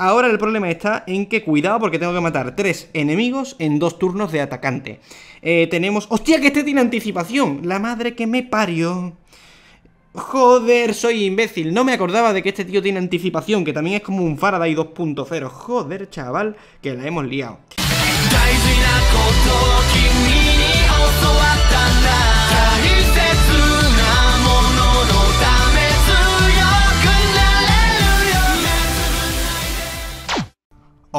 Ahora el problema está en que cuidado porque tengo que matar tres enemigos en dos turnos de atacante. Eh, tenemos... ¡Hostia, que este tiene anticipación! La madre que me parió. Joder, soy imbécil. No me acordaba de que este tío tiene anticipación, que también es como un Faraday 2.0. Joder, chaval, que la hemos liado.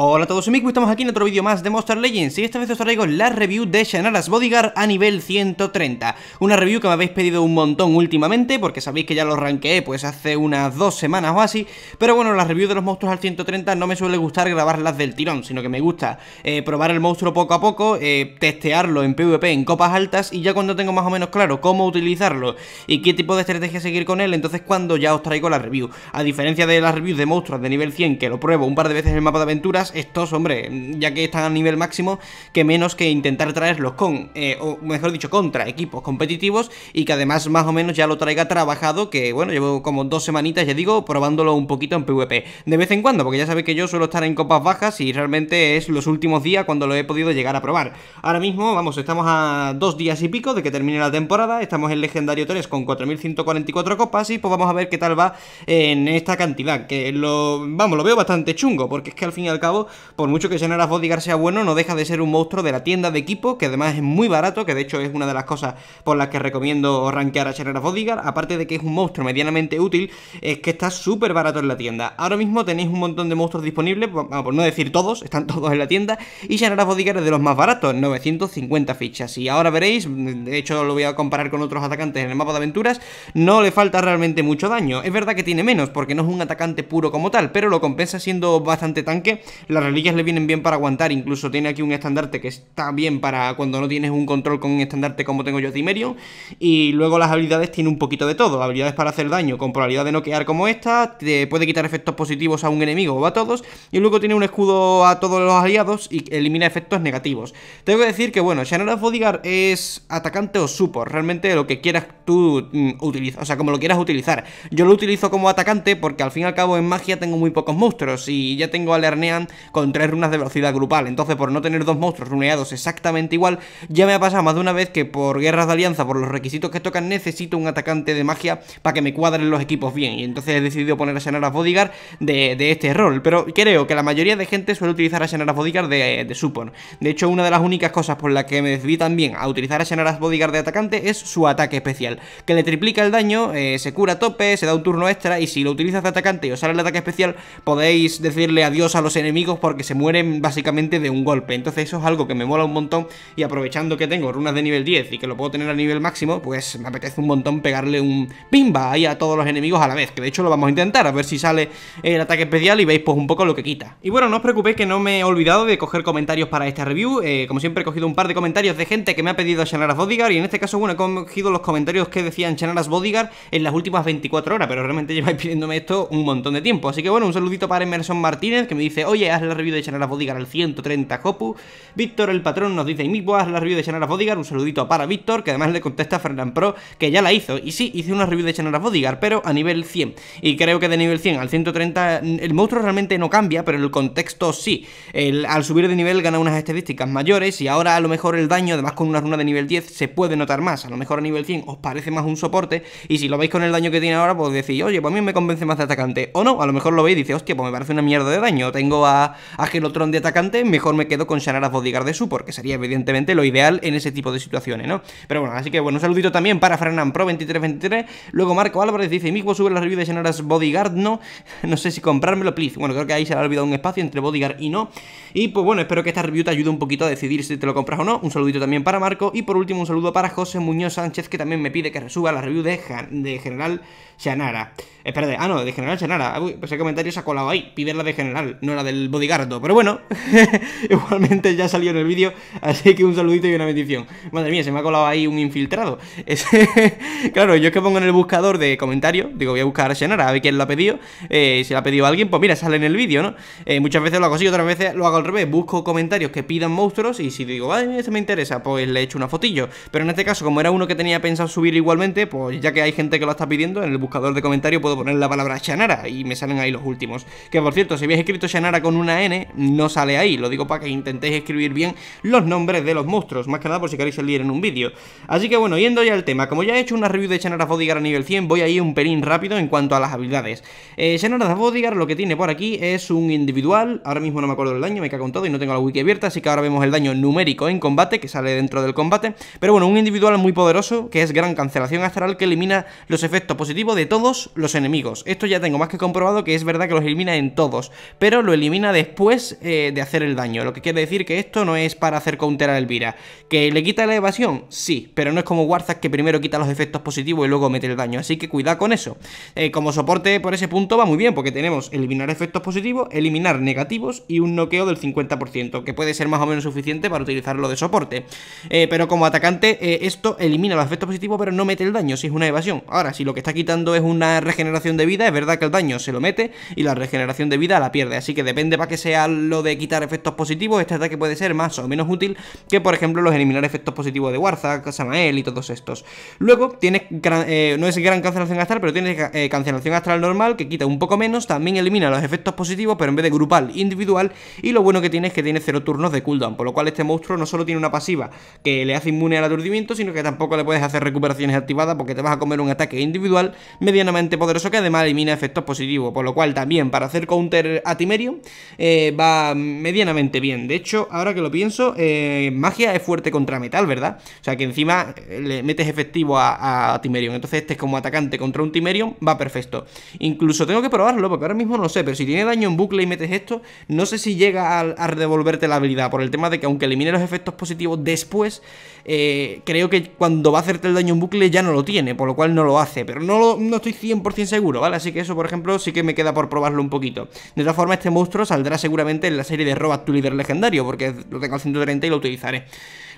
Hola a todos amigos, estamos aquí en otro vídeo más de Monster Legends y esta vez os traigo la review de Shannara's Bodyguard a nivel 130 Una review que me habéis pedido un montón últimamente porque sabéis que ya lo ranqueé pues hace unas dos semanas o así Pero bueno, la review de los monstruos al 130 no me suele gustar grabarlas del tirón, sino que me gusta eh, probar el monstruo poco a poco, eh, testearlo en PvP en copas altas y ya cuando tengo más o menos claro cómo utilizarlo y qué tipo de estrategia seguir con él, entonces cuando ya os traigo la review A diferencia de las reviews de monstruos de nivel 100 que lo pruebo un par de veces en el mapa de aventuras estos, hombre, ya que están a nivel máximo, que menos que intentar traerlos con, eh, o mejor dicho, contra equipos competitivos y que además más o menos ya lo traiga trabajado, que bueno, llevo como dos semanitas, ya digo, probándolo un poquito en PvP. De vez en cuando, porque ya sabéis que yo suelo estar en copas bajas y realmente es los últimos días cuando lo he podido llegar a probar. Ahora mismo, vamos, estamos a dos días y pico de que termine la temporada, estamos en Legendario 3 con 4.144 copas y pues vamos a ver qué tal va en esta cantidad, que lo, vamos, lo veo bastante chungo, porque es que al fin y al cabo por mucho que General Vodigar sea bueno, no deja de ser un monstruo de la tienda de equipo, que además es muy barato, que de hecho es una de las cosas por las que recomiendo rankear a General Vodigar aparte de que es un monstruo medianamente útil, es que está súper barato en la tienda. Ahora mismo tenéis un montón de monstruos disponibles, por, no decir todos, están todos en la tienda, y General Vodigar es de los más baratos, 950 fichas. Y ahora veréis, de hecho lo voy a comparar con otros atacantes en el mapa de aventuras, no le falta realmente mucho daño. Es verdad que tiene menos, porque no es un atacante puro como tal, pero lo compensa siendo bastante tanque las reliquias le vienen bien para aguantar, incluso tiene aquí un estandarte que está bien para cuando no tienes un control con un estandarte como tengo yo de Y luego las habilidades tiene un poquito de todo, habilidades para hacer daño, con probabilidad de noquear como esta, te puede quitar efectos positivos a un enemigo o a todos, y luego tiene un escudo a todos los aliados y elimina efectos negativos. Tengo que decir que bueno, Shannon of Bodyguard es atacante o supo realmente lo que quieras tú mm, utilizar, o sea, como lo quieras utilizar. Yo lo utilizo como atacante porque al fin y al cabo en magia tengo muy pocos monstruos y ya tengo a Lernean con tres runas de velocidad grupal. Entonces, por no tener dos monstruos runeados exactamente igual, ya me ha pasado más de una vez que por guerras de alianza, por los requisitos que tocan, necesito un atacante de magia para que me cuadren los equipos bien. Y entonces he decidido poner a Shannara Bodyguard de, este rol. Pero creo que la mayoría de gente suele utilizar a Shannara Bodyguard de, Supon. De hecho, una de las únicas cosas por las que me decidí también a utilizar a Shannara Bodyguard de atacante es su ataque especial, que le triplica el daño, eh, se cura a tope, se da un turno extra y si lo utilizas de atacante y os sale el ataque especial, podéis decirle adiós a los enemigos porque se mueren básicamente de un golpe. Entonces eso es algo que me mola un montón y aprovechando que tengo runas de nivel 10 y que lo puedo tener a nivel máximo, pues me apetece un montón pegarle un pimba ahí a todos los enemigos a la vez, que de hecho lo vamos a intentar, a ver si sale el ataque especial y veis pues un poco lo que quita. Y bueno, no os preocupéis que no me he olvidado de coger comentarios para esta review, eh, como siempre he cogido un par de comentarios de gente que me ha pedido a Shannara's Bodyguard y en este caso, bueno, he cogido los comentarios que decían Shannara's Bodyguard en las últimas 24 horas, pero realmente lleváis pidiéndome esto un montón de tiempo, así que bueno, un saludito para Emerson Martínez que me dice, oye, la review de Chanara Bodigar al 130 Copu. Víctor, el patrón, nos dice y mismo, haz la review de Chanara Bodigar. Un saludito para Víctor, que además le contesta a Fernand Pro, que ya la hizo. Y sí, hice una review de Chanara Bodigar, pero a nivel 100. Y creo que de nivel 100 al 130, el monstruo realmente no cambia, pero el contexto sí. al subir de nivel gana unas estadísticas mayores y ahora a lo mejor el daño, además con una runa de nivel 10, se puede notar más. A lo mejor a nivel 100 os parece más un soporte y si lo veis con el daño que tiene ahora, pues decís, oye, pues a mí me convence más de atacante. O no, a lo mejor lo veis y dice, hostia, pues me parece una mierda de daño. Tengo a a, Gelotron de atacante, mejor me quedo con Shannara's Bodyguard de su, porque sería evidentemente lo ideal en ese tipo de situaciones, ¿no? Pero bueno, así que bueno, un saludito también para Fernan Pro 2323. Luego Marco Álvarez dice: mismo sube la review de Shannara's Bodyguard, no. No sé si comprármelo, please. Bueno, creo que ahí se ha olvidado un espacio entre Bodyguard y no. Y pues bueno, espero que esta review te ayude un poquito a decidir si te lo compras o no. Un saludito también para Marco. Y por último, un saludo para José Muñoz Sánchez, que también me pide que resuba la review de General. Shanara. espérate, ah, no, de General Shanara. Ah, uy, pues comentario se ha colado ahí. Pide la de General, no la del bodyguardo. Pero bueno, igualmente ya salió en el vídeo, así que un saludito y una bendición. Madre mía, se me ha colado ahí un infiltrado. claro, yo es que pongo en el buscador de comentarios, digo, voy a buscar a Shanara, a ver quién lo ha pedido. Eh, si la ha pedido alguien, pues mira, sale en el vídeo, ¿no? Eh, muchas veces lo hago así, otras veces lo hago al revés. Busco comentarios que pidan monstruos y si digo, ay, este me interesa, pues le echo una fotillo. Pero en este caso, como era uno que tenía pensado subir igualmente, pues ya que hay gente que lo está pidiendo en el buscador buscador de comentario puedo poner la palabra Shanara y me salen ahí los últimos. Que por cierto, si habéis escrito Shanara con una N, no sale ahí. Lo digo para que intentéis escribir bien los nombres de los monstruos. Más que nada por si queréis salir en un vídeo. Así que bueno, yendo ya al tema. Como ya he hecho una review de Shanara Fodigar a nivel 100, voy a ahí un pelín rápido en cuanto a las habilidades. Eh, Shanara lo que tiene por aquí es un individual. Ahora mismo no me acuerdo del daño, me cago en todo y no tengo la wiki abierta. Así que ahora vemos el daño numérico en combate que sale dentro del combate. Pero bueno, un individual muy poderoso que es gran cancelación astral que elimina los efectos positivos de todos los enemigos. Esto ya tengo más que comprobado que es verdad que los elimina en todos, pero lo elimina después eh, de hacer el daño. Lo que quiere decir que esto no es para hacer counter a Elvira. ¿Que le quita la evasión? Sí, pero no es como Warzak que primero quita los efectos positivos y luego mete el daño. Así que cuidado con eso. Eh, como soporte por ese punto va muy bien, porque tenemos eliminar efectos positivos, eliminar negativos y un noqueo del 50%, que puede ser más o menos suficiente para utilizarlo de soporte. Eh, pero como atacante, esto elimina los efectos positivos, pero no mete el daño, si es una evasión. Ahora, si lo que está quitando es una regeneración de vida, es verdad que el daño se lo mete y la regeneración de vida la pierde. Así que depende para que sea lo de quitar efectos positivos, este ataque puede ser más o menos útil que, por ejemplo, los eliminar efectos positivos de Warza, Samael y todos estos. Luego, tiene, eh, no es gran cancelación astral, pero tiene eh, cancelación astral normal que quita un poco menos, también elimina los efectos positivos, pero en vez de grupal, individual. Y lo bueno que tiene es que tiene cero turnos de cooldown, por lo cual este monstruo no solo tiene una pasiva que le hace inmune al aturdimiento, sino que tampoco le puedes hacer recuperaciones activadas porque te vas a comer un ataque individual medianamente poderoso que además elimina efectos positivos, por lo cual también para hacer counter a Timerium eh, va medianamente bien. De hecho, ahora que lo pienso, eh, magia es fuerte contra metal, ¿verdad? O sea que encima eh, le metes efectivo a, a entonces este es como atacante contra un Timerium, va perfecto. Incluso tengo que probarlo, porque ahora mismo no sé, pero si tiene daño en bucle y metes esto, no sé si llega a, a devolverte la habilidad, por el tema de que aunque elimine los efectos positivos después, eh, creo que cuando va a hacerte el daño en bucle ya no lo tiene, por lo cual no lo hace, pero no, no estoy 100% seguro, ¿vale? Así que eso, por ejemplo, sí que me queda por probarlo un poquito. De todas formas, este monstruo saldrá seguramente en la serie de Robot tu líder legendario, porque lo tengo al 130 y lo utilizaré.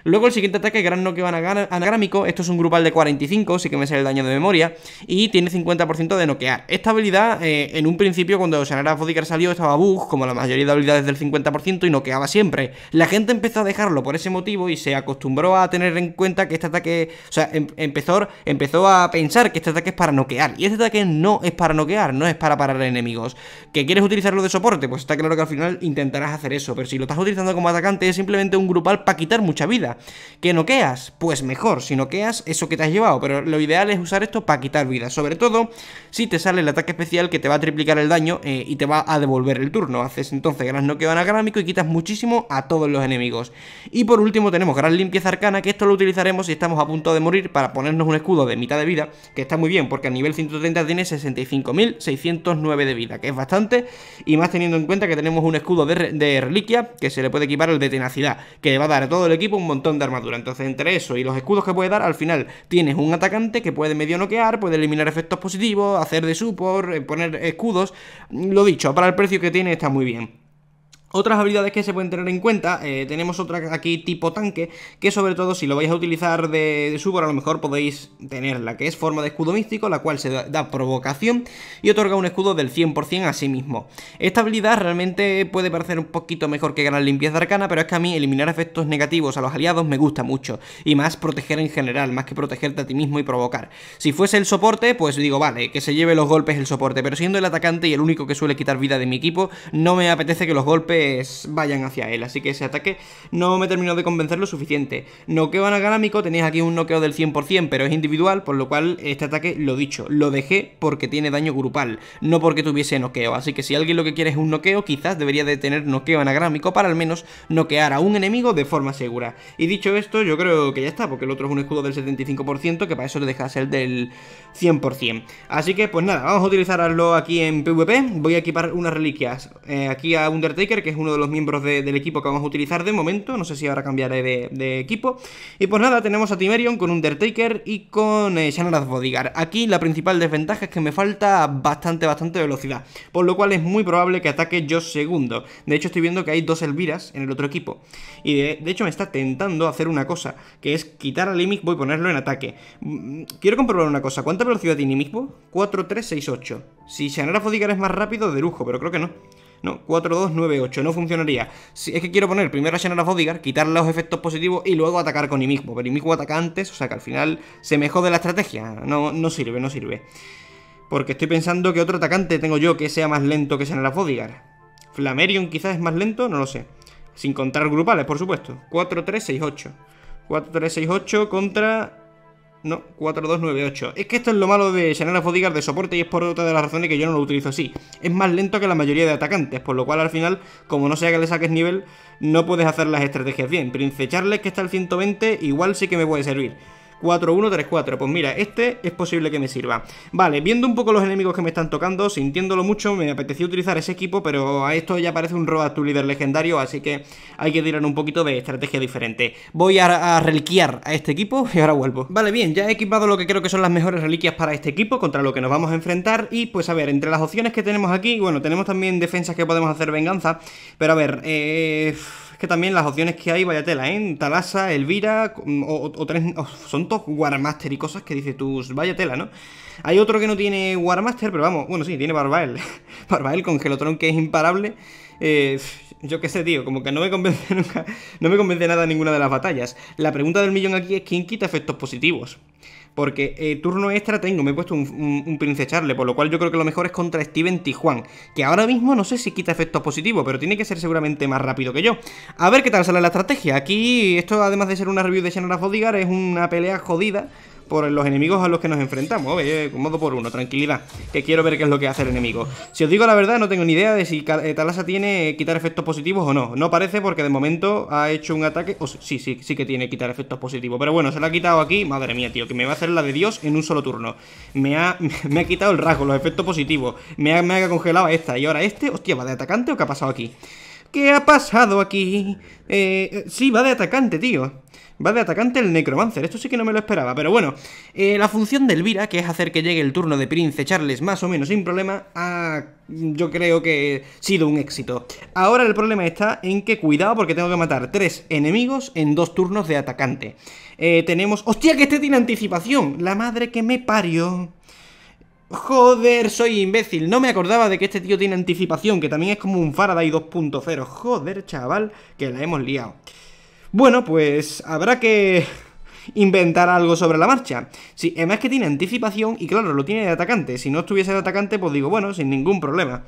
Luego el siguiente ataque, gran no que van anagrámico, esto es un grupal de 45, sí que me sale el daño de memoria, y tiene 50% de noquear. Esta habilidad, eh, en un principio, cuando Sanara Fodicar salió, estaba bug, como la mayoría de habilidades del 50%, y noqueaba siempre. La gente empezó a dejarlo por ese motivo y se acostumbró a tener en cuenta que este ataque, o sea, em- empezó, empezó a pensar que este ataque es para noquear, y este ataque no es para noquear, no es para parar enemigos. ¿Que quieres utilizarlo de soporte? Pues está claro que al final intentarás hacer eso, pero si lo estás utilizando como atacante es simplemente un grupal para quitar mucha vida que ¿Que noqueas? Pues mejor, si noqueas, eso que te has llevado, pero lo ideal es usar esto para quitar vida, sobre todo si te sale el ataque especial que te va a triplicar el daño eh, y te va a devolver el turno. Haces entonces gran noqueo anagrámico y quitas muchísimo a todos los enemigos. Y por último tenemos gran limpieza arcana, que esto lo utilizaremos si estamos a punto de morir para ponernos un escudo de mitad de vida, que está muy bien porque a nivel 130 tiene 65.609 de vida, que es bastante, y más teniendo en cuenta que tenemos un escudo de, de reliquia que se le puede equipar el de tenacidad, que le va a dar a todo el equipo un montón de armadura. Entonces, entre eso y los escudos que puede dar, al final tienes un atacante que puede medio noquear, puede eliminar efectos positivos, hacer de support, eh, poner escudos. Lo dicho, para el precio que tiene está muy bien. Otras habilidades que se pueden tener en cuenta, eh, tenemos otra aquí tipo tanque, que sobre todo si lo vais a utilizar de, de a lo mejor podéis tenerla, que es forma de escudo místico, la cual se da, da provocación y otorga un escudo del 100% a sí mismo. Esta habilidad realmente puede parecer un poquito mejor que ganar limpieza arcana, pero es que a mí eliminar efectos negativos a los aliados me gusta mucho, y más proteger en general, más que protegerte a ti mismo y provocar. Si fuese el soporte, pues digo, vale, que se lleve los golpes el soporte, pero siendo el atacante y el único que suele quitar vida de mi equipo, no me apetece que los golpes vayan hacia él. Así que ese ataque no me terminó de convencer lo suficiente. Noqueo anagrámico, tenéis aquí un noqueo del 100%, pero es individual, por lo cual este ataque, lo dicho, lo dejé porque tiene daño grupal, no porque tuviese noqueo. Así que si alguien lo que quiere es un noqueo, quizás debería de tener noqueo anagrámico para al menos noquear a un enemigo de forma segura. Y dicho esto, yo creo que ya está, porque el otro es un escudo del 75%, que para eso le dejas el del 100%. Así que pues nada, vamos a utilizarlo aquí en PvP. Voy a equipar unas reliquias eh, aquí a Undertaker, que es uno de los miembros del equipo que vamos a utilizar de momento. No sé si ahora cambiaré de, equipo. Y pues nada, tenemos a Timerion con Undertaker y con eh, Bodigar Aquí la principal desventaja es que me falta bastante, bastante velocidad. Por lo cual es muy probable que ataque yo segundo. De hecho, estoy viendo que hay dos Elviras en el otro equipo. Y de, hecho me está tentando hacer una cosa, que es quitar al voy y ponerlo en ataque. Mm, mm, quiero comprobar una cosa. ¿Cuánta velocidad tiene mismo? 4, 3, 6, 8. Si Shannon's Bodyguard es más rápido, de lujo, pero creo que no. No, 4-2-9-8, no funcionaría. es que quiero poner primero a llenar a quitarle los efectos positivos y luego atacar con mismo Pero Imigmo ataca antes, o sea que al final se me jode la estrategia. No, no sirve, no sirve. Porque estoy pensando que otro atacante tengo yo que sea más lento que llenar a Bodyguard. Flamerion quizás es más lento, no lo sé. Sin contar grupales, por supuesto. 4-3-6-8. 4-3-6-8 contra no, 4298. Es que esto es lo malo de llenar Fodigar de soporte y es por otra de las razones que yo no lo utilizo así. Es más lento que la mayoría de atacantes, por lo cual al final, como no sea que le saques nivel, no puedes hacer las estrategias bien. Prince Charles, que está al 120, igual sí que me puede servir. 4-1-3-4, Pues mira, este es posible que me sirva. Vale, viendo un poco los enemigos que me están tocando, sintiéndolo mucho, me apetecía utilizar ese equipo, pero a esto ya parece un robot a tu líder legendario, así que hay que tirar un poquito de estrategia diferente. Voy a, a reliquiar a este equipo y ahora vuelvo. Vale, bien, ya he equipado lo que creo que son las mejores reliquias para este equipo, contra lo que nos vamos a enfrentar. Y pues a ver, entre las opciones que tenemos aquí, bueno, tenemos también defensas que podemos hacer venganza, pero a ver, eh que también las opciones que hay, vaya tela, ¿eh? Talasa, Elvira, mm, o, tres, son todos Warmaster y cosas que dice tus vaya tela, ¿no? Hay otro que no tiene Warmaster, pero vamos, bueno, sí, tiene Barbael. Barbael con Gelotron que es imparable. Eh, yo qué sé, tío, como que no me convence nunca, no me convence nada ninguna de las batallas. La pregunta del millón aquí es quién quita efectos positivos. Porque eh, turno extra tengo, me he puesto un, Prince Charlie, por lo cual yo creo que lo mejor es contra Steven Tijuán, que ahora mismo no sé si quita efectos positivos, pero tiene que ser seguramente más rápido que yo. A ver qué tal sale la estrategia. Aquí, esto además de ser una review de Shannon es una pelea jodida por los enemigos a los que nos enfrentamos. con modo por uno, tranquilidad, que quiero ver qué es lo que hace el enemigo. Si os digo la verdad, no tengo ni idea de si eh, Talasa tiene quitar efectos positivos o no. No parece porque de momento ha hecho un ataque... sí, sí, sí que tiene quitar efectos positivos. Pero bueno, se lo ha quitado aquí. Madre mía, tío, que me va a hacer la de Dios en un solo turno. Me ha, me ha quitado el rasgo, los efectos positivos. Me ha, me ha congelado esta. Y ahora este, hostia, ¿va de atacante o qué ha pasado aquí? ¿Qué ha pasado aquí? Eh, eh sí, va de atacante, tío. Va de atacante el Necromancer, esto sí que no me lo esperaba, pero bueno. Eh, la función de Elvira, que es hacer que llegue el turno de Prince Charles más o menos sin problema, ha, yo creo que ha sido un éxito. Ahora el problema está en que cuidado porque tengo que matar tres enemigos en dos turnos de atacante. Eh, tenemos... ¡Hostia, que este tiene anticipación! La madre que me parió... Joder, soy imbécil. No me acordaba de que este tío tiene anticipación, que también es como un Faraday 2.0. Joder, chaval, que la hemos liado. Bueno, pues habrá que inventar algo sobre la marcha. Sí, además que tiene anticipación y claro, lo tiene de atacante. Si no estuviese de atacante, pues digo, bueno, sin ningún problema.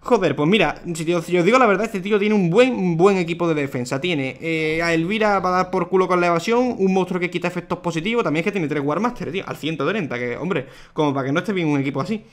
Joder, pues mira, si, os digo la verdad, este tío tiene un buen, buen equipo de defensa. Tiene eh, a Elvira para dar por culo con la evasión, un monstruo que quita efectos positivos, también es que tiene tres Warmaster, tío, al 130, que, hombre, como para que no esté bien un equipo así.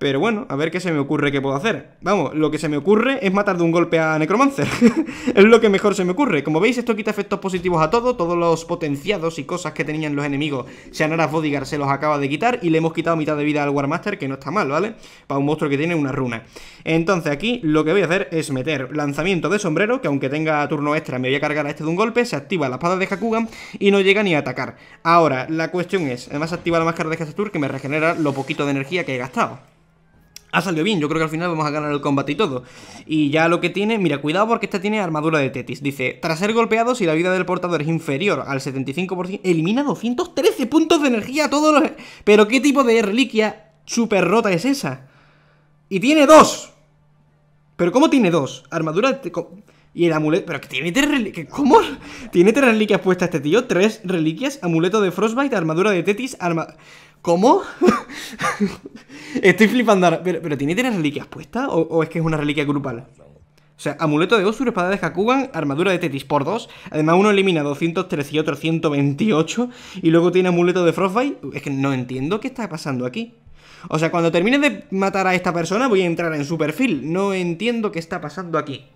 Pero bueno, a ver qué se me ocurre que puedo hacer. Vamos, lo que se me ocurre es matar de un golpe a Necromancer. es lo que mejor se me ocurre. Como veis, esto quita efectos positivos a todo. Todos los potenciados y cosas que tenían los enemigos, Shannara's Bodyguard se los acaba de quitar. Y le hemos quitado mitad de vida al Warmaster, que no está mal, ¿vale? Para un monstruo que tiene una runa. Entonces aquí lo que voy a hacer es meter lanzamiento de sombrero, que aunque tenga turno extra me voy a cargar a este de un golpe. Se activa la espada de Hakugan y no llega ni a atacar. Ahora, la cuestión es, además activa la máscara de Gastur, que me regenera lo poquito de energía que he gastado ha salido bien. Yo creo que al final vamos a ganar el combate y todo. Y ya lo que tiene, mira, cuidado porque esta tiene armadura de Tetis. Dice, tras ser golpeado, si la vida del portador es inferior al 75%, elimina 213 puntos de energía a todos los... Pero ¿qué tipo de reliquia super rota es esa? Y tiene dos. ¿Pero cómo tiene dos? Armadura de... Y el amuleto... ¿Pero qué tiene tres reliquias? ¿Cómo? Tiene tres reliquias puestas este tío. Tres reliquias, amuleto de Frostbite, armadura de Tetis, arma... ¿Cómo? Estoy flipando ahora. ¿Pero, ¿Pero, tiene tres reliquias puestas? ¿O, es que es una reliquia grupal? O sea, amuleto de Osur, espada de Hakugan, armadura de Tetis por dos, Además, uno elimina 213 y otro 128. Y luego tiene amuleto de Frostbite. Uh, es que no entiendo qué está pasando aquí. O sea, cuando termine de matar a esta persona, voy a entrar en su perfil. No entiendo qué está pasando aquí.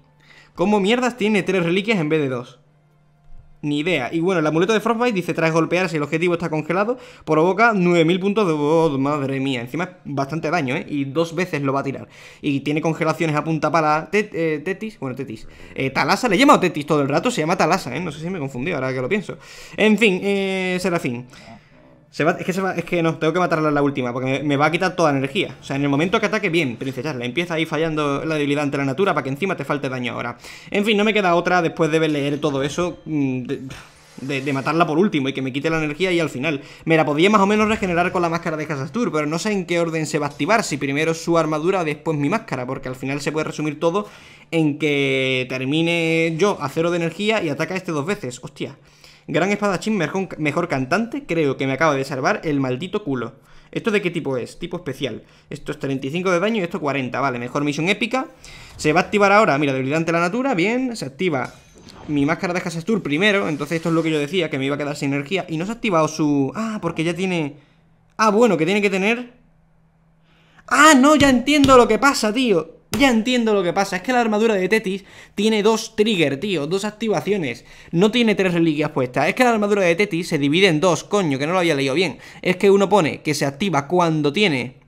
¿Cómo mierdas tiene tres reliquias en vez de dos? Ni idea. Y bueno, el amuleto de Frostbite dice, tras golpear si el objetivo está congelado, provoca 9.000 puntos de... madre mía, encima es bastante daño, ¿eh? Y dos veces lo va a tirar. Y tiene congelaciones a punta para eh, Tetis, bueno, Tetis. Eh, Talasa, le he llamado Tetis todo el rato, se llama Talasa, ¿eh? No sé si me he confundido ahora que lo pienso. En fin, eh, Serafín va, es, que se va, que no, tengo que matarla en la última, porque me, va a quitar toda energía. O sea, en el momento que ataque, bien, Princesa le Empieza ahí fallando la debilidad ante la natura para que encima te falte daño ahora. En fin, no me queda otra después de leer todo eso. Mm, de, matarla por último y que me quite la energía y al final. Me la podía más o menos regenerar con la máscara de Casastur, pero no sé en qué orden se va a activar, si primero su armadura después mi máscara, porque al final se puede resumir todo en que termine yo a cero de energía y ataca este dos veces. Hostia. Gran espadachín, mejor, mejor cantante, creo que me acaba de salvar el maldito culo. ¿Esto de qué tipo es? Tipo especial. Esto es 35 de daño y esto 40. Vale, mejor misión épica. Se va a activar ahora, mira, debilidad ante la natura, bien. Se activa mi máscara de Hasestur primero, entonces esto es lo que yo decía, que me iba a quedar sin energía. Y no se ha activado su... Ah, porque ya tiene... Ah, bueno, que tiene que tener... Ah, no, ya entiendo lo que pasa, tío. Ya entiendo lo que pasa, es que la armadura de Tetis tiene dos trigger, tío, dos activaciones. No tiene tres reliquias puestas. Es que la armadura de Tetis se divide en dos, coño, que no lo había leído bien. Es que uno pone que se activa cuando tiene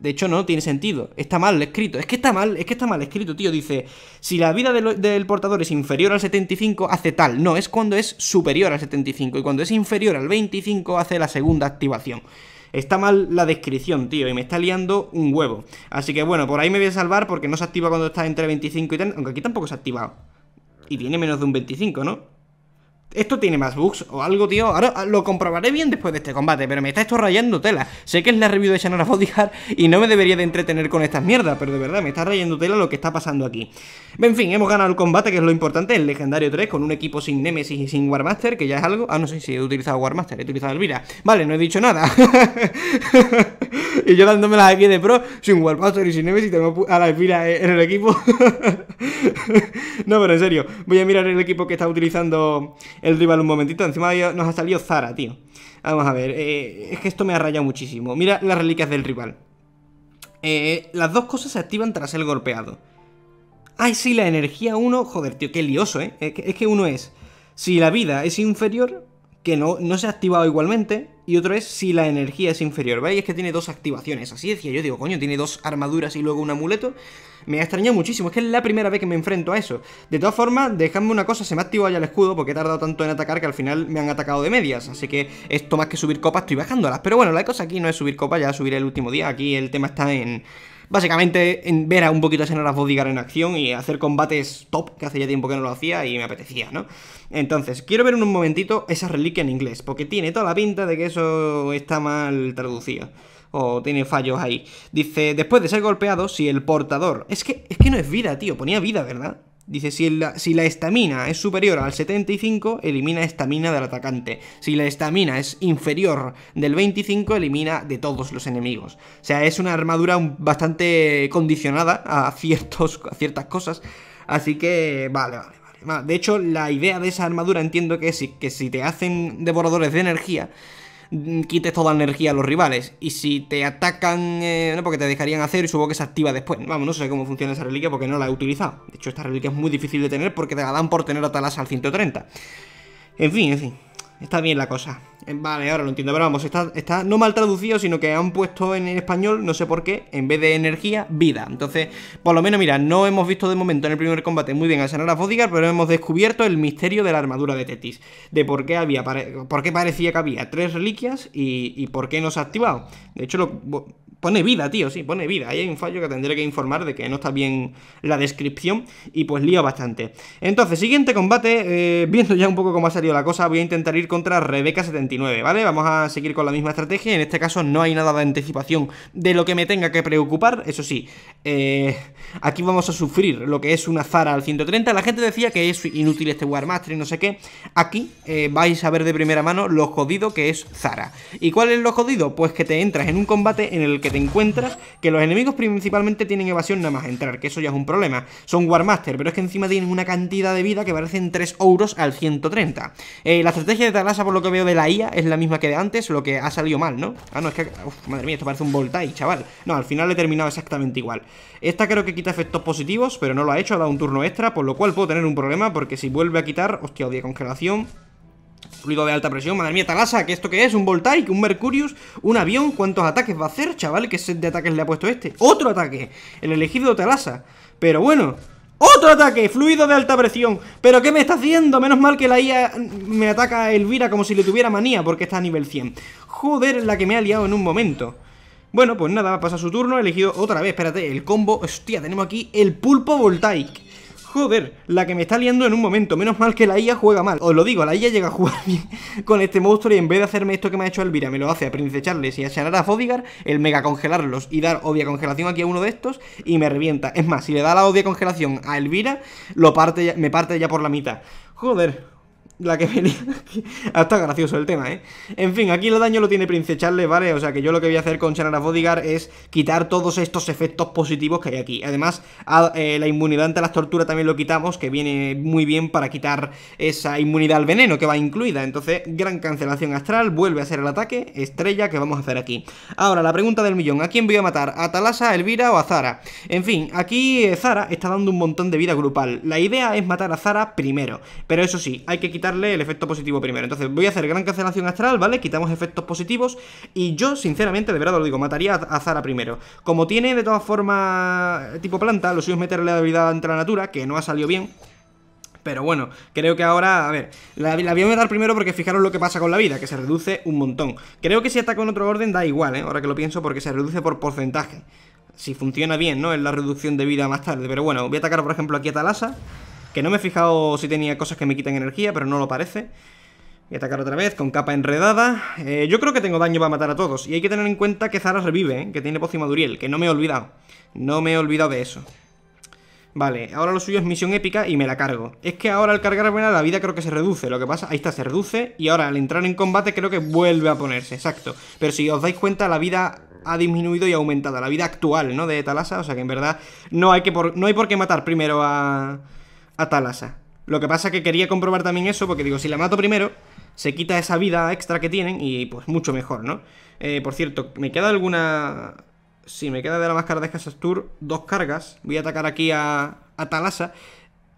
de hecho, no tiene sentido. Está mal escrito. Es que está mal, es que está mal escrito, tío. Dice, si la vida del portador es inferior al 75, hace tal. No, es cuando es superior al 75. Y cuando es inferior al 25, hace la segunda activación. Está mal la descripción, tío, y me está liando un huevo. Así que bueno, por ahí me voy a salvar porque no se activa cuando está entre 25 y 30, aunque aquí tampoco se ha activado. Y tiene menos de un 25, ¿no? esto tiene más bugs o algo, tío. Ahora ah, lo comprobaré bien después de este combate, pero me está esto rayando tela. Sé que es la review de Shannon Bodyguard y no me debería de entretener con estas mierdas, pero de verdad me está rayando tela lo que está pasando aquí. En fin, hemos ganado el combate, que es lo importante, el Legendario 3, con un equipo sin Nemesis y sin Warmaster, que ya es algo... Ah, no sé si he utilizado Warmaster, he utilizado Elvira. Vale, no he dicho nada. y yo dándome aquí de pro, sin Warpaster y sin Nemesis, y tenemos a la espina eh, en el equipo. no, pero en serio, voy a mirar el equipo que está utilizando el rival un momentito. Encima nos ha salido Zara, tío. Vamos a ver, eh, es que esto me ha rayado muchísimo. Mira las reliquias del rival. Eh, las dos cosas se activan tras el golpeado. Ay, sí, la energía 1, joder, tío, qué lioso, ¿eh? es que uno es, si la vida es inferior, que no, no se ha activado igualmente, y otro es si la energía es inferior. ¿Veis? Es que tiene dos activaciones. Así decía yo, digo, coño, tiene dos armaduras y luego un amuleto. Me ha extrañado muchísimo, es que es la primera vez que me enfrento a eso. De todas formas, dejadme una cosa, se me ha activado ya el escudo porque he tardado tanto en atacar que al final me han atacado de medias. Así que esto más que subir copas, estoy bajándolas. Pero bueno, la cosa aquí no es subir copas, ya subiré el último día. Aquí el tema está en básicamente en ver a un poquito a Senora Bodigar en acción y hacer combates top, que hace ya tiempo que no lo hacía y me apetecía, ¿no? Entonces, quiero ver en un momentito esa reliquia en inglés, porque tiene toda la pinta de que eso está mal traducido o tiene fallos ahí. Dice, después de ser golpeado, si el portador... Es que, es que no es vida, tío, ponía vida, ¿verdad? Dice, si la, si la estamina es superior al 75, elimina estamina del atacante. Si la estamina es inferior del 25, elimina de todos los enemigos. O sea, es una armadura bastante condicionada a, ciertos, ciertas cosas. Así que, vale, vale. vale. De hecho, la idea de esa armadura entiendo que, si, que si te hacen devoradores de energía, Mm, quites toda la energía a los rivales. Y si te atacan, eh, no, porque te dejarían hacer y supongo que se activa después. Vamos, no sé cómo funciona esa reliquia porque no la he utilizado. De hecho, esta reliquia es muy difícil de tener porque te la dan por tener a Talas al 130. En fin, en fin. Está bien la cosa. Eh, vale, ahora lo entiendo, pero vamos, está, no mal traducido, sino que han puesto en español, no sé por qué, en vez de energía, vida. Entonces, por lo menos, mira, no hemos visto de momento en el primer combate muy bien a Sanara Fodigar, pero hemos descubierto el misterio de la armadura de Tetis, de por qué había, por qué parecía que había tres reliquias y, por qué no se ha activado. De hecho, lo, pone vida, tío, sí, pone vida. Ahí hay un fallo que tendré que informar de que no está bien la descripción y pues lío bastante. Entonces, siguiente combate, eh, viendo ya un poco cómo ha salido la cosa, voy a intentar ir contra Rebeca 70 ¿vale? Vamos a seguir con la misma estrategia, en este caso no hay nada de anticipación de lo que me tenga que preocupar, eso sí, eh, aquí vamos a sufrir lo que es una Zara al 130, la gente decía que es inútil este Warmaster y no sé qué, aquí eh, vais a ver de primera mano lo jodido que es Zara. ¿Y cuál es lo jodido? Pues que te entras en un combate en el que te encuentras que los enemigos principalmente tienen evasión nada más entrar, que eso ya es un problema, son Warmaster, pero es que encima tienen una cantidad de vida que parecen 3 euros al 130. Eh, la estrategia de Talasa por lo que veo de la I es la misma que de antes, lo que ha salido mal, ¿no? Ah, no, es que... madre mía, esto parece un Voltaic chaval. No, al final he terminado exactamente igual. Esta creo que quita efectos positivos, pero no lo ha hecho, ha dado un turno extra, por lo cual puedo tener un problema, porque si vuelve a quitar... Hostia, odia congelación fluido de alta presión, madre mía, Talasa, ¿qué esto qué es? ¿Un Voltaic? ¿Un Mercurius? ¿Un avión? ¿Cuántos ataques va a hacer, chaval? ¿Qué set de ataques le ha puesto este? ¡Otro ataque! El elegido Talasa Pero bueno, ¡Otro ataque! Fluido de alta presión ¿Pero qué me está haciendo? Menos mal que la IA me ataca Elvira como si le tuviera manía Porque está a nivel 100 Joder, la que me ha liado en un momento Bueno, pues nada, pasa su turno He elegido otra vez, espérate, el combo Hostia, tenemos aquí el pulpo voltaic Joder, la que me está liando en un momento. Menos mal que la IA juega mal. Os lo digo, la IA llega a jugar bien con este monstruo y en vez de hacerme esto que me ha hecho Elvira, me lo hace a Prince Charles y a a Fodigar, el mega congelarlos y dar obvia congelación aquí a uno de estos y me revienta. Es más, si le da la obvia congelación a Elvira, lo parte, me parte ya por la mitad. Joder, la que venía Ah, está gracioso el tema, ¿eh? En fin, aquí el daño lo tiene Prince Charles, ¿vale? O sea que yo lo que voy a hacer con Shannara Bodyguard es quitar todos estos efectos positivos que hay aquí. Además, eh, la inmunidad ante las torturas también lo quitamos, que viene muy bien para quitar esa inmunidad al veneno que va incluida. Entonces, gran cancelación astral, vuelve a ser el ataque, estrella que vamos a hacer aquí. Ahora, la pregunta del millón, ¿a quién voy a matar? ¿A Talasa, Elvira o a Zara? En fin, aquí eh, Zara está dando un montón de vida grupal. La idea es matar a Zara primero, pero eso sí, hay que quitar el efecto positivo primero. Entonces voy a hacer gran cancelación astral, ¿vale? Quitamos efectos positivos y yo, sinceramente, de verdad lo digo, mataría a Zara primero. Como tiene de todas formas tipo planta, lo suyo es meterle la habilidad ante la natura, que no ha salido bien. Pero bueno, creo que ahora, a ver, la, voy a meter primero porque fijaros lo que pasa con la vida, que se reduce un montón. Creo que si ataca en otro orden da igual, ¿eh? Ahora que lo pienso, porque se reduce por porcentaje. Si funciona bien, ¿no? Es la reducción de vida más tarde. Pero bueno, voy a atacar, por ejemplo, aquí a Talasa. Que no me he fijado si tenía cosas que me quitan energía, pero no lo parece. Voy a atacar otra vez con capa enredada. Eh, yo creo que tengo daño para matar a todos. Y hay que tener en cuenta que Zara revive, eh, que tiene pócima Duriel, que no me he olvidado. No me he olvidado de eso. Vale, ahora lo suyo es misión épica y me la cargo. Es que ahora al cargar buena la vida creo que se reduce. Lo que pasa, ahí está, se reduce. Y ahora al entrar en combate creo que vuelve a ponerse, exacto. Pero si os dais cuenta, la vida ha disminuido y aumentado. La vida actual, ¿no? De Talasa. O sea que en verdad no hay, que no hay por qué matar primero a a Talasa. Lo que pasa es que quería comprobar también eso, porque digo, si la mato primero, se quita esa vida extra que tienen y pues mucho mejor, ¿no? Eh, por cierto, me queda alguna... Si me queda de la máscara de Tour, dos cargas. Voy a atacar aquí a, a Talasa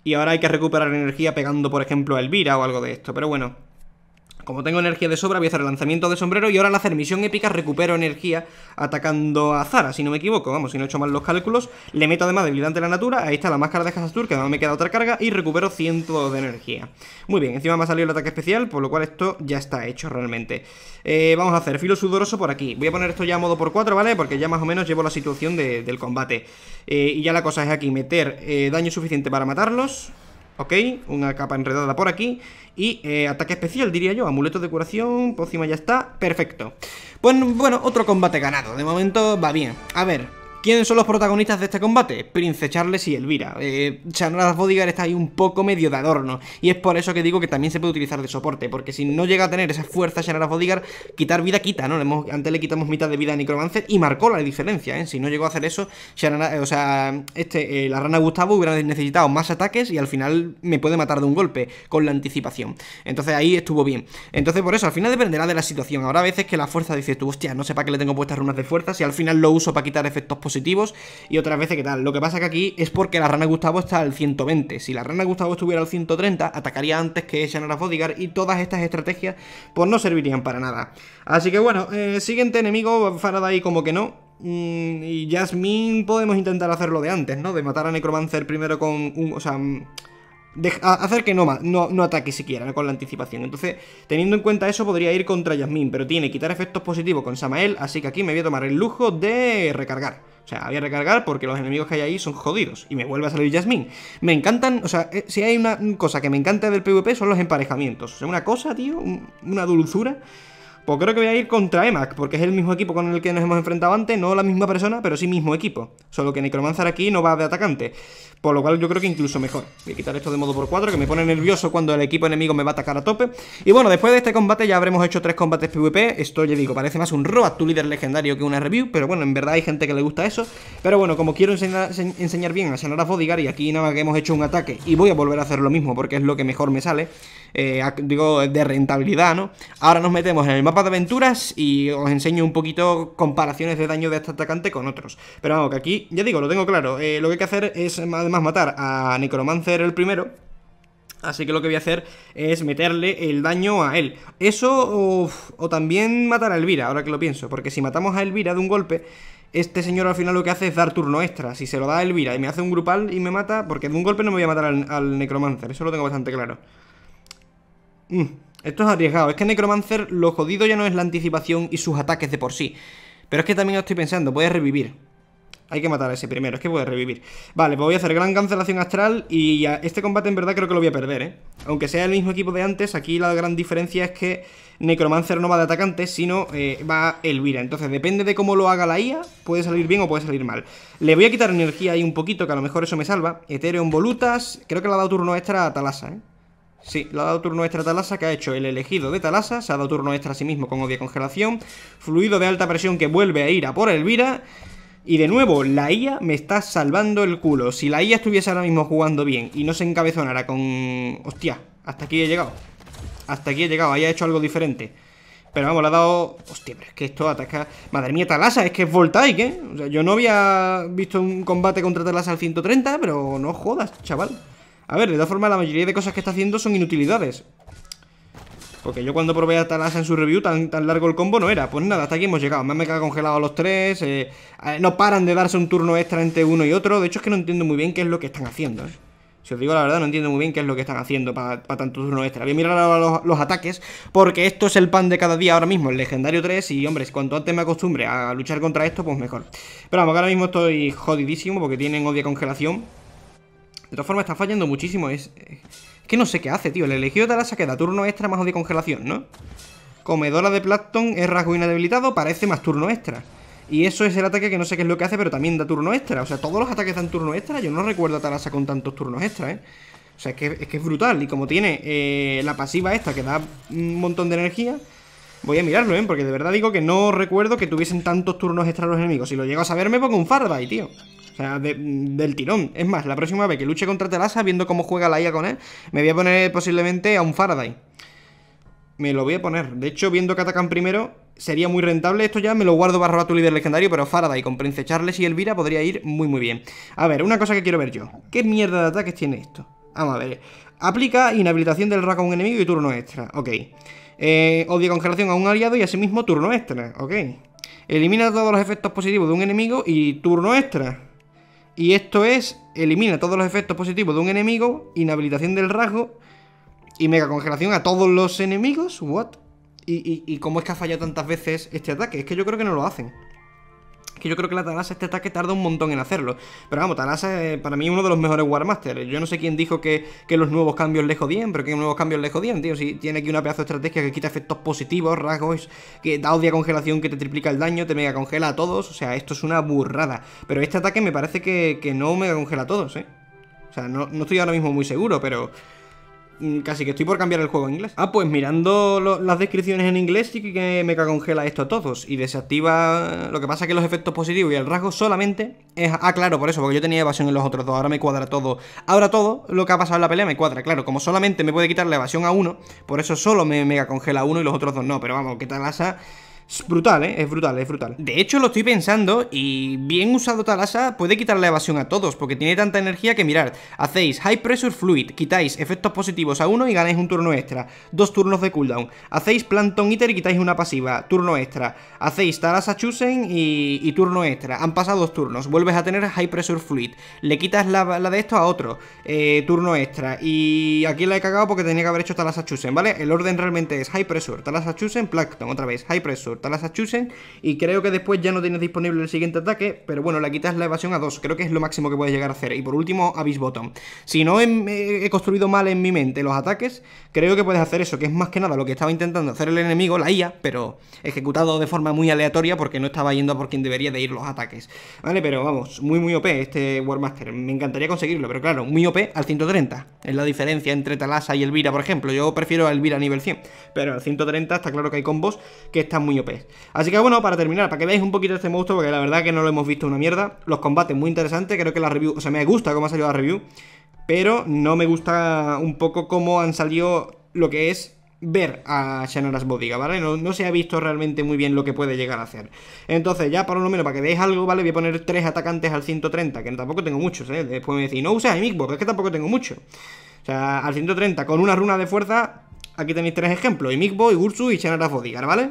y ahora hay que recuperar energía pegando, por ejemplo, a Elvira o algo de esto. Pero bueno, como tengo energía de sobra, voy a hacer el lanzamiento de sombrero y ahora al hacer misión épica recupero energía atacando a Zara, si no me equivoco, vamos, si no he hecho mal los cálculos. Le meto además debilidad de la natura, ahí está la máscara de Hazastur, que no me queda otra carga y recupero 100 de energía. Muy bien, encima me ha salido el ataque especial, por lo cual esto ya está hecho realmente. Eh, vamos a hacer filo sudoroso por aquí. Voy a poner esto ya a modo por 4, ¿vale? Porque ya más o menos llevo la situación del combate. Eh, y ya la cosa es aquí meter eh, daño suficiente para matarlos ¿ok? Una capa enredada por aquí y eh, ataque especial, diría yo, amuleto de curación, pócima ya está, perfecto. Pues bueno, otro combate ganado, de momento va bien. A ver, ¿Quiénes son los protagonistas de este combate? Prince Charles y Elvira. Eh, Bodigar está ahí un poco medio de adorno. Y es por eso que digo que también se puede utilizar de soporte. Porque si no llega a tener esa fuerza Shannara Bodyguard, quitar vida quita, ¿no? antes le quitamos mitad de vida a Necromancer y marcó la diferencia, ¿eh? Si no llegó a hacer eso, eh, o sea, este, eh, la rana Gustavo hubiera necesitado más ataques y al final me puede matar de un golpe con la anticipación. Entonces ahí estuvo bien. Entonces por eso, al final dependerá de la situación. Ahora a veces que la fuerza dice tú, hostia, no sé para qué le tengo puestas runas de fuerza si al final lo uso para quitar efectos positivos y otras veces qué tal. Lo que pasa que aquí es porque la rana Gustavo está al 120. Si la rana Gustavo estuviera al 130, atacaría antes que Shannara Fodigar y todas estas estrategias pues no servirían para nada. Así que bueno, eh, siguiente enemigo, Faraday como que no, mm, y Jasmine podemos intentar hacerlo de antes, ¿no? De matar a Necromancer primero con un... O sea... Mm, hacer que no, no, ataque siquiera, con la anticipación. Entonces, teniendo en cuenta eso, podría ir contra Jasmine, pero tiene quitar efectos positivos con Samael, así que aquí me voy a tomar el lujo de recargar. O sea, voy a recargar porque los enemigos que hay ahí son jodidos. Y me vuelve a salir Jasmine. Me encantan, o sea, eh, si hay una cosa que me encanta del PvP son los emparejamientos. O sea, una cosa, tío, una dulzura. Pues creo que voy a ir contra EMAC, porque es el mismo equipo con el que nos hemos enfrentado antes, no la misma persona, pero sí mismo equipo. Solo que Necromancer aquí no va de atacante. Por lo cual yo creo que incluso mejor. Voy a quitar esto de modo por cuatro, que me pone nervioso cuando el equipo enemigo me va a atacar a tope. Y bueno, después de este combate ya habremos hecho tres combates PvP. Esto, ya digo, parece más un Road tu líder legendario que una review. Pero bueno, en verdad hay gente que le gusta eso. Pero bueno, como quiero enseñar, bien a Senora Fodigar y aquí nada que hemos hecho un ataque y voy a volver a hacer lo mismo porque es lo que mejor me sale eh, digo, de rentabilidad, ¿no? Ahora nos metemos en el mapa de aventuras y os enseño un poquito comparaciones de daño de este atacante con otros. Pero vamos, que aquí, ya digo, lo tengo claro, eh, lo que hay que hacer es además matar a Necromancer el primero, Así que lo que voy a hacer es meterle el daño a él. Eso o también matar a Elvira, ahora que lo pienso. Porque si matamos a Elvira de un golpe, este señor al final lo que hace es dar turno extra. Si se lo da a Elvira y me hace un grupal y me mata, porque de un golpe no me voy a matar al necromancer. Eso lo tengo bastante claro. Mm, esto es arriesgado. Es que Necromancer lo jodido ya no es la anticipación y sus ataques de por sí. Pero es que también estoy pensando, a revivir. Hay que matar a ese primero, es que a revivir. Vale, pues voy a hacer gran cancelación astral y este combate en verdad creo que lo voy a perder, ¿eh? Aunque sea el mismo equipo de antes, aquí la gran diferencia es que Necromancer no va de atacante, sino eh, va Elvira. Entonces, depende de cómo lo haga la IA, puede salir bien o puede salir mal. Le voy a quitar energía ahí un poquito, que a lo mejor eso me salva. Ethereum Volutas, creo que le ha dado turno extra a Talasa, ¿eh? Sí, le ha dado turno extra a Talasa, que ha hecho el elegido de Talasa. Se ha dado turno extra a sí mismo con odia congelación. Fluido de alta presión que vuelve a ir a por Elvira. Y de nuevo, la IA me está salvando el culo. Si la IA estuviese ahora mismo jugando bien y no se encabezonara con... Hostia, hasta aquí he llegado. Hasta aquí he llegado, haya ha hecho algo diferente. Pero vamos, le ha dado... Hostia, pero es que esto ataca... Madre mía, Talasa, es que es Voltaic, ¿eh? O sea, yo no había visto un combate contra Talasa al 130, pero no jodas, chaval. A ver, de todas formas, la mayoría de cosas que está haciendo son inutilidades. Porque yo cuando probé a Talasa en su review, tan, tan largo el combo no era. Pues nada, hasta aquí hemos llegado. Me han congelado a los tres. Eh, eh, no paran de darse un turno extra entre uno y otro. De hecho, es que no entiendo muy bien qué es lo que están haciendo. Eh. Si os digo la verdad, no entiendo muy bien qué es lo que están haciendo para, tanto turno extra. Voy a mirar ahora los, ataques, porque esto es el pan de cada día ahora mismo, el legendario 3. Y hombre, cuanto antes me acostumbre a luchar contra esto, pues mejor. Pero vamos, ahora mismo estoy jodidísimo porque tienen obvia congelación. De todas formas, está fallando muchísimo. Es, que no sé qué hace, tío. El elegido de que da turno extra más o de congelación, ¿no? Comedora de Plankton es rasgo inhabilitado, parece más turno extra. Y eso es el ataque que no sé qué es lo que hace, pero también da turno extra. O sea, todos los ataques dan turno extra. Yo no recuerdo a Talasa con tantos turnos extra, ¿eh? O sea, es que es, brutal. Y como tiene eh, la pasiva esta que da un montón de energía, voy a mirarlo, ¿eh? Porque de verdad digo que no recuerdo que tuviesen tantos turnos extra los enemigos. Si lo llego a saber, me pongo un Farby, tío. O sea, del tirón. Es más, la próxima vez que luche contra Telasa, viendo cómo juega la IA con él, me voy a poner posiblemente a un Faraday. Me lo voy a poner. De hecho, viendo que atacan primero, sería muy rentable. Esto ya me lo guardo para robar tu líder legendario, pero Faraday con Prince Charles y Elvira podría ir muy muy bien. A ver, una cosa que quiero ver yo. ¿Qué mierda de ataques tiene esto? Vamos a ver. Aplica inhabilitación del rack a un enemigo y turno extra. Ok. Eh, odio congelación a un aliado y asimismo turno extra. Ok. Elimina todos los efectos positivos de un enemigo y turno extra. Y esto es, elimina todos los efectos positivos de un enemigo, inhabilitación del rasgo y mega congelación a todos los enemigos. ¿What? ¿Y, y, y cómo es que ha fallado tantas veces este ataque? Es que yo creo que no lo hacen que yo creo que la Talasa este ataque tarda un montón en hacerlo. Pero vamos, Talasa eh, para mí uno de los mejores Warmasters. Yo no sé quién dijo que, los nuevos cambios le jodían, pero que nuevos cambios le jodían, tío. Si tiene aquí una pedazo de estrategia que quita efectos positivos, rasgos, que da odia congelación, que te triplica el daño, te mega congela a todos. O sea, esto es una burrada. Pero este ataque me parece que, no mega congela a todos, ¿eh? O sea, no, no estoy ahora mismo muy seguro, pero... Mm, casi que estoy por cambiar el juego en inglés. Ah, pues mirando las descripciones en inglés sí que me congela esto a todos y desactiva... Lo que pasa que los efectos positivos y el rasgo solamente es... Ah, claro, por eso, porque yo tenía evasión en los otros dos, ahora me cuadra todo. Ahora todo lo que ha pasado en la pelea me cuadra, claro, como solamente me puede quitar la evasión a uno, por eso solo me mega congela uno y los otros dos no, pero vamos, qué tal asa... Es brutal, ¿eh? Es brutal, es brutal. De hecho, lo estoy pensando y bien usado Talasa puede quitar la evasión a todos, porque tiene tanta energía que mirad, hacéis High Pressure Fluid, quitáis efectos positivos a uno y ganáis un turno extra, dos turnos de cooldown. Hacéis Planton Eater y quitáis una pasiva, turno extra. Hacéis Talasa Chusen y, turno extra. Han pasado dos turnos, vuelves a tener High Pressure Fluid. Le quitas la, de esto a otro, eh, turno extra. Y aquí la he cagado porque tenía que haber hecho Talasa Chusen, ¿vale? El orden realmente es High Pressure, Talasa Chusen, Plankton, otra vez, High Pressure. Talasa Chusen Y creo que después ya no tienes disponible el siguiente ataque, pero bueno, le quitas la evasión a 2. Creo que es lo máximo que puedes llegar a hacer. Y por último, Abyss Bottom. Si no em, he, construido mal en mi mente los ataques, creo que puedes hacer eso, que es más que nada lo que estaba intentando hacer el enemigo, la IA, pero ejecutado de forma muy aleatoria porque no estaba yendo por quien debería de ir los ataques. Vale, pero vamos, muy muy OP este Warmaster. Me encantaría conseguirlo, pero claro, muy OP al 130. Es la diferencia entre Talasa y Elvira, por ejemplo. Yo prefiero a Elvira a nivel 100, pero al 130 está claro que hay combos que están muy Así que bueno, para terminar, para que veáis un poquito este monstruo, porque la verdad que no lo hemos visto una mierda. Los combates muy interesantes, creo que la review, o sea, me gusta cómo ha salido la review, pero no me gusta un poco cómo han salido lo que es ver a Shannara's Bodiga, ¿vale? No, se ha visto realmente muy bien lo que puede llegar a hacer. Entonces, ya por lo menos, para que veáis algo, ¿vale? Voy a poner tres atacantes al 130, que tampoco tengo muchos, ¿eh? Después me decís, no uses a que es que tampoco tengo mucho. O sea, al 130, con una runa de fuerza, aquí tenéis tres ejemplos, y Igursu y Ursu y Shannara's Bodiga, ¿vale?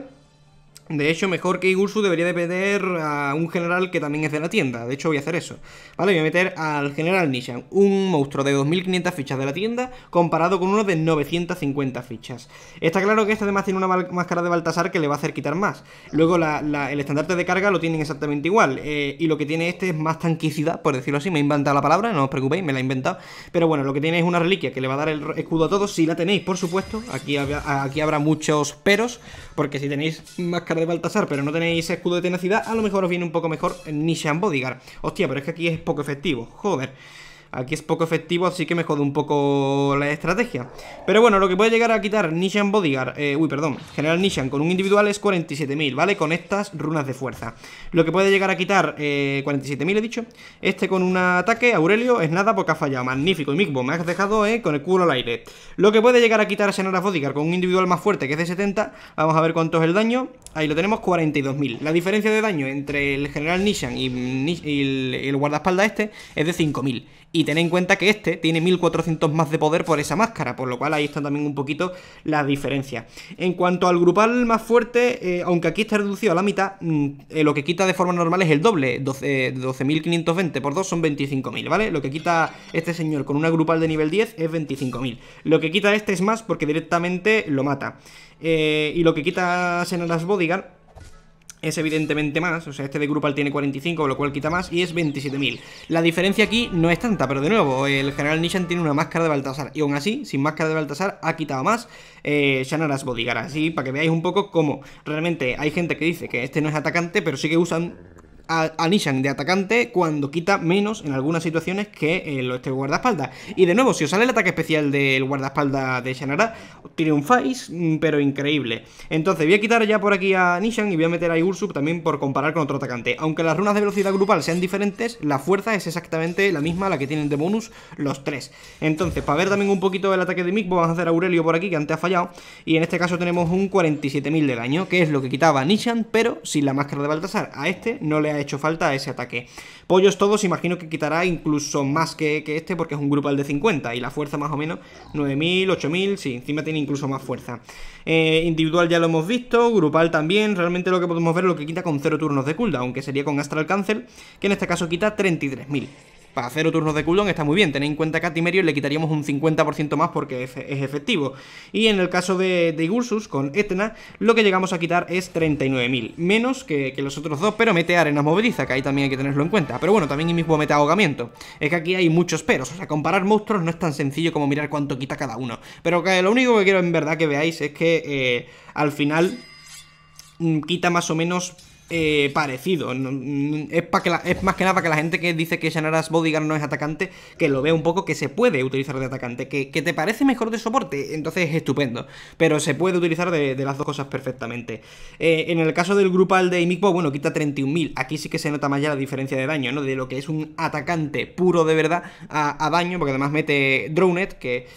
De hecho, mejor que Igursu debería de meter a un general que también es de la tienda. De hecho, voy a hacer eso. Vale, voy a meter al general Nishan, un monstruo de 2.500 fichas de la tienda, comparado con uno de 950 fichas. Está claro que este además tiene una máscara de Baltasar que le va a hacer quitar más. Luego, el estandarte de carga lo tienen exactamente igual. Eh, y lo que tiene este es más tanquicidad, por decirlo así. Me he inventado la palabra, no os preocupéis, me la he inventado. Pero bueno, lo que tiene es una reliquia que le va a dar el escudo a todos. Si la tenéis, por supuesto. Aquí, aquí habrá muchos peros, porque si tenéis máscara de Baltasar, pero no tenéis escudo de tenacidad, a lo mejor os viene un poco mejor Nishan Bodyguard. Hostia, pero es que aquí es poco efectivo, joder. Aquí es poco efectivo, así que me jode un poco la estrategia. Pero bueno, lo que puede llegar a quitar Nishan Bodigar, eh, uy, perdón, General Nishan con un individual es 47.000, ¿vale? Con estas runas de fuerza. Lo que puede llegar a quitar 47.000, eh, he dicho. Este con un ataque, Aurelio, es nada porque ha fallado. Magnífico. Y Mikbo, me has dejado eh, con el culo al aire. Lo que puede llegar a quitar Senora Bodyguard con un individual más fuerte que es de 70, vamos a ver cuánto es el daño. Ahí lo tenemos, 42.000. La diferencia de daño entre el General Nishan y, el, el guardaespaldas este es de 5.000. Y tened en cuenta que este tiene 1400 más de poder por esa máscara, por lo cual ahí está también un poquito la diferencia. En cuanto al grupal más fuerte, eh, aunque aquí está reducido a la mitad, mm, eh, lo que quita de forma normal es el doble, 12.520 eh, por 2 son 25.000, ¿vale? Lo que quita este señor con una grupal de nivel 10 es 25.000. Lo que quita este es más porque directamente lo mata. y lo que quita las Bodyguard es evidentemente más, o sea, este de Grupal tiene 45, lo cual quita más, y es 27.000. La diferencia aquí no es tanta, pero de nuevo, el general Nishan tiene una máscara de Baltasar, y aún así, sin máscara de Baltasar, ha quitado más eh, Shanaras Bodyguard. así para que veáis un poco cómo realmente hay gente que dice que este no es atacante, pero sí que usan a, Nishan de atacante cuando quita menos en algunas situaciones que el, este guardaespaldas. Y de nuevo, si os sale el ataque especial del guardaespalda de Shanara, face, mm, pero increíble. Entonces voy a quitar ya por aquí a Nishan y voy a meter a Ursub también por comparar con otro atacante. Aunque las runas de velocidad grupal sean diferentes, la fuerza es exactamente la misma, la que tienen de bonus los tres. Entonces, para ver también un poquito el ataque de Mick, vamos a hacer a Aurelio por aquí, que antes ha fallado. Y en este caso tenemos un 47.000 de daño, que es lo que quitaba Nishan, pero sin la máscara de Baltasar. A este no le ha hecho falta ese ataque. Pollos todos, imagino que quitará incluso más que, este porque es un grupal de 50 y la fuerza más o menos 9.000, 8.000, sí, encima tiene incluso más fuerza. Eh, individual ya lo hemos visto, grupal también, realmente lo que podemos ver es lo que quita con 0 turnos de cooldown, aunque sería con Astral Cancel, que en este caso quita 33.000 para hacer turnos de cooldown está muy bien. Tened en cuenta que a Timerio le quitaríamos un 50% más porque es, efectivo. Y en el caso de, de Igursus, con Etna, lo que llegamos a quitar es 39.000, menos que, los otros dos, pero mete arena movediza, que ahí también hay que tenerlo en cuenta. Pero bueno, también mismo mete ahogamiento. Es que aquí hay muchos peros, o sea, comparar monstruos no es tan sencillo como mirar cuánto quita cada uno. Pero lo único que quiero en verdad que veáis es que eh, al final mm, quita más o menos eh, parecido. Mm, es, es más que nada para que la gente que dice que Shannara's Bodyguard no es atacante, que lo vea un poco que se puede utilizar de atacante, que, te parece mejor de soporte, entonces es estupendo. Pero se puede utilizar de, las dos cosas perfectamente. Eh, en el caso del grupal de Imikbo, bueno, quita 31.000. Aquí sí que se nota más ya la diferencia de daño, ¿no? De lo que es un atacante puro de verdad a, daño, porque además mete Dronet, que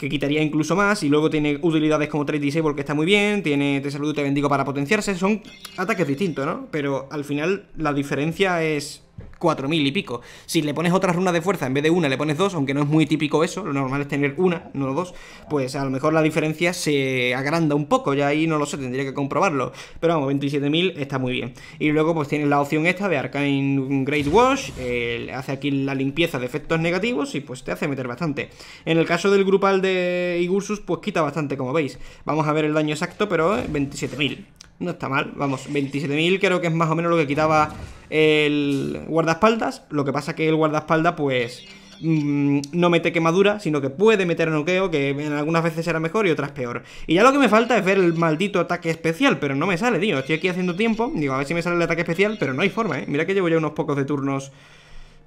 que quitaría incluso más. Y luego tiene utilidades como Trade Disable, que está muy bien. Tiene Te saludo y te bendigo para potenciarse. Son ataques distintos, ¿no? Pero al final la diferencia es 4000 y pico. Si le pones otras runas de fuerza en vez de una, le pones dos, aunque no es muy típico eso, lo normal es tener una, no dos, pues a lo mejor la diferencia se agranda un poco, ya ahí no lo sé, tendría que comprobarlo. Pero vamos, 27.000 está muy bien. Y luego pues tienes la opción esta de Arcane Great Wash, eh, hace aquí la limpieza de efectos negativos y pues te hace meter bastante. En el caso del grupal de Igursus, pues quita bastante, como veis. Vamos a ver el daño exacto, pero 27.000. Eh, no está mal, vamos, 27.000 creo que es más o menos lo que quitaba el guarda espaldas, Lo que pasa que el guardaespaldas, pues, mm, no mete quemadura, sino que puede meter noqueo, que en algunas veces será mejor y otras peor. Y ya lo que me falta es ver el maldito ataque especial, pero no me sale, tío. Estoy aquí haciendo tiempo, digo, a ver si me sale el ataque especial, pero no hay forma, ¿eh? Mira que llevo ya unos pocos de turnos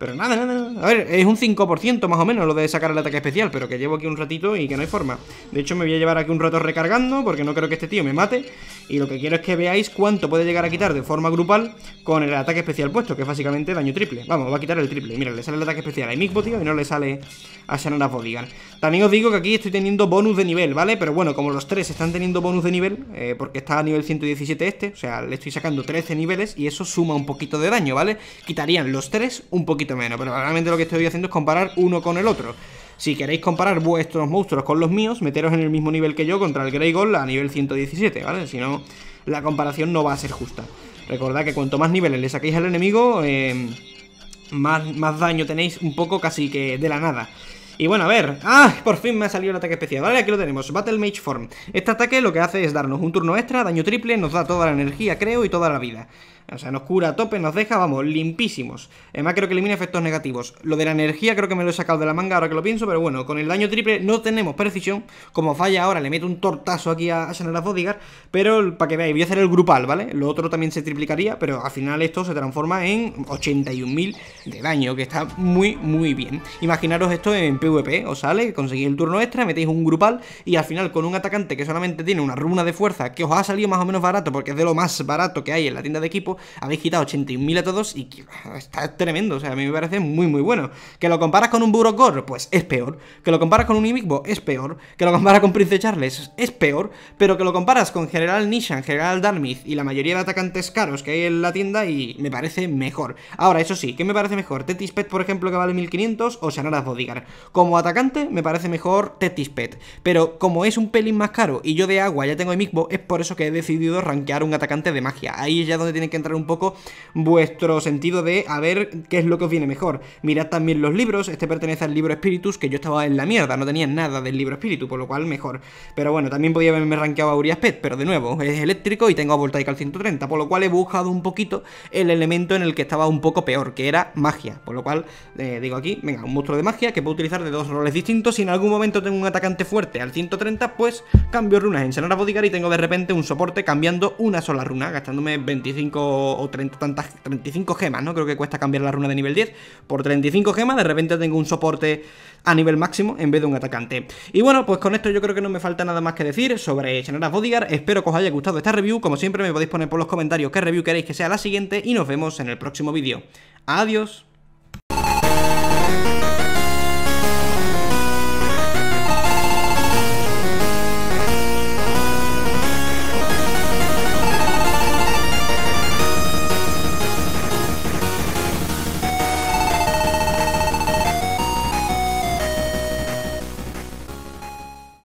pero nada, nada, nada. A ver, es un 5% más o menos lo de sacar el ataque especial, pero que llevo aquí un ratito y que no hay forma. De hecho, me voy a llevar aquí un rato recargando porque no creo que este tío me mate. Y lo que quiero es que veáis cuánto puede llegar a quitar de forma grupal con el ataque especial puesto, que es básicamente daño triple. Vamos, va a quitar el triple. Mira, le sale el ataque especial a Migbo, tío, y no le sale a Shanara Bodigan. También os digo que aquí estoy teniendo bonus de nivel, ¿vale? Pero bueno, como los tres están teniendo bonus de nivel, eh, porque está a nivel 117 este, o sea, le estoy sacando 13 niveles y eso suma un poquito de daño, ¿vale? Quitarían los tres un poquito menos, pero realmente lo que estoy haciendo es comparar uno con el otro. Si queréis comparar vuestros monstruos con los míos, meteros en el mismo nivel que yo contra el Grey a nivel 117, ¿vale? Si no, la comparación no va a ser justa. Recordad que cuanto más niveles le saquéis al enemigo, em, más, más daño tenéis un poco casi que de la nada. Y bueno, a ver, ¡ah! Por fin me ha salido el ataque especial, ¿vale? Aquí lo tenemos, Battle Mage Form Este ataque lo que hace es darnos un turno extra, daño triple, nos da toda la energía, creo, y toda la vida o sea, nos cura a tope, nos deja, vamos, limpísimos. Además creo que elimina efectos negativos. Lo de la energía creo que me lo he sacado de la manga ahora que lo pienso, pero bueno, con el daño triple no tenemos precisión. Como falla ahora, le meto un tortazo aquí a, a Bodigar pero para que veáis, voy a hacer el grupal, ¿vale? Lo otro también se triplicaría, pero al final esto se transforma en 81.000 de daño, que está muy, muy bien. Imaginaros esto en PvP, os sale, conseguís el turno extra, metéis un grupal y al final con un atacante que solamente tiene una runa de fuerza que os ha salido más o menos barato porque es de lo más barato que hay en la tienda de equipo, habéis quitado 81.000 a todos y ah, está tremendo, o sea, a mí me parece muy muy bueno. ¿Que lo comparas con un Burokor? Pues es peor. ¿Que lo comparas con un Imigbo? Es peor. ¿Que lo comparas con Prince Charles? Es peor. Pero que lo comparas con General Nishan, General Darmith y la mayoría de atacantes caros que hay en la tienda y me parece mejor. Ahora, eso sí, ¿qué me parece mejor? ¿Tetis Pet, por ejemplo, que vale 1500 o Shannara's Bodigar? Como atacante me parece mejor Tetis Pet, pero como es un pelín más caro y yo de agua ya tengo Imigbo, es por eso que he decidido rankear un atacante de magia. Ahí es ya donde tienen que un poco vuestro sentido de a ver qué es lo que os viene mejor. Mirad también los libros, este pertenece al libro Espíritus que yo estaba en la mierda, no tenía nada del libro Spiritus, por lo cual mejor. Pero bueno, también podía haberme rankeado a Urias pero de nuevo, es eléctrico y tengo a Voltaic al 130, por lo cual he buscado un poquito el elemento en el que estaba un poco peor, que era magia. Por lo cual, eh, digo aquí, venga, un monstruo de magia que puedo utilizar de dos roles distintos. Si en algún momento tengo un atacante fuerte al 130, pues cambio runas en Senora Bodyguard y tengo de repente un soporte cambiando una sola runa, gastándome 25 o 30, tantas, 35 gemas, ¿no? Creo que cuesta cambiar la runa de nivel 10 por 35 gemas, de repente tengo un soporte a nivel máximo en vez de un atacante. Y bueno, pues con esto yo creo que no me falta nada más que decir sobre Shannara Bodyguard, espero que os haya gustado esta review, como siempre me podéis poner por los comentarios qué review queréis que sea la siguiente y nos vemos en el próximo vídeo. Adiós.